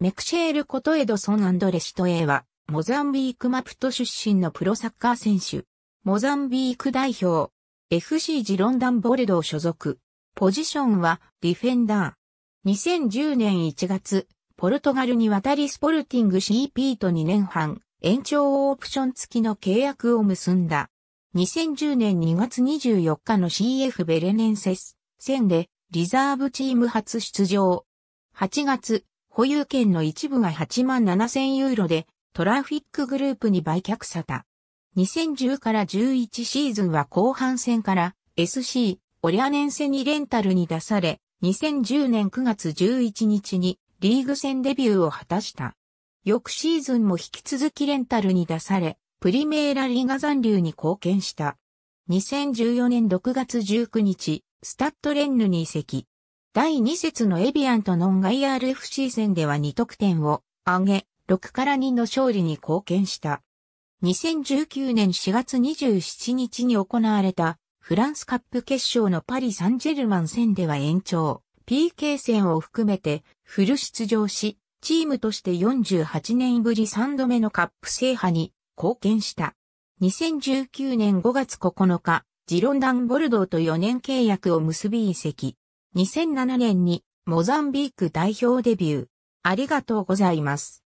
メクシェール・コトエドソン・アンドレシトエは、モザンビークマプト出身のプロサッカー選手。モザンビーク代表。FC ジロンダン・ボルドー所属。ポジションはディフェンダー。2010年1月、ポルトガルに渡りスポルティング CP と2年半、延長オプション付きの契約を結んだ。2010年2月24日の CF ベレネンセス戦でリザーブチーム初出場。8月、保有権の一部が8万7000ユーロでトラフィックグループに売却された。2010から11シーズンは後半戦から SC オリアネンセにレンタルに出され、2010年9月11日にリーグ戦デビューを果たした。翌シーズンも引き続きレンタルに出され、プリメーラリーガ残留に貢献した。2014年6月19日、スタッドレンヌに移籍。第2節のエビアンとノンガイ RFC 戦では2得点を挙げ、6から2の勝利に貢献した。2019年4月27日に行われたフランスカップ決勝のパリ・サンジェルマン戦では延長、PK 戦を含めてフル出場し、チームとして48年ぶり3度目のカップ制覇に貢献した。2019年5月9日、ジロンダン・ボルドーと4年契約を結び移籍。2007年にモザンビーク代表デビュー。ありがとうございます。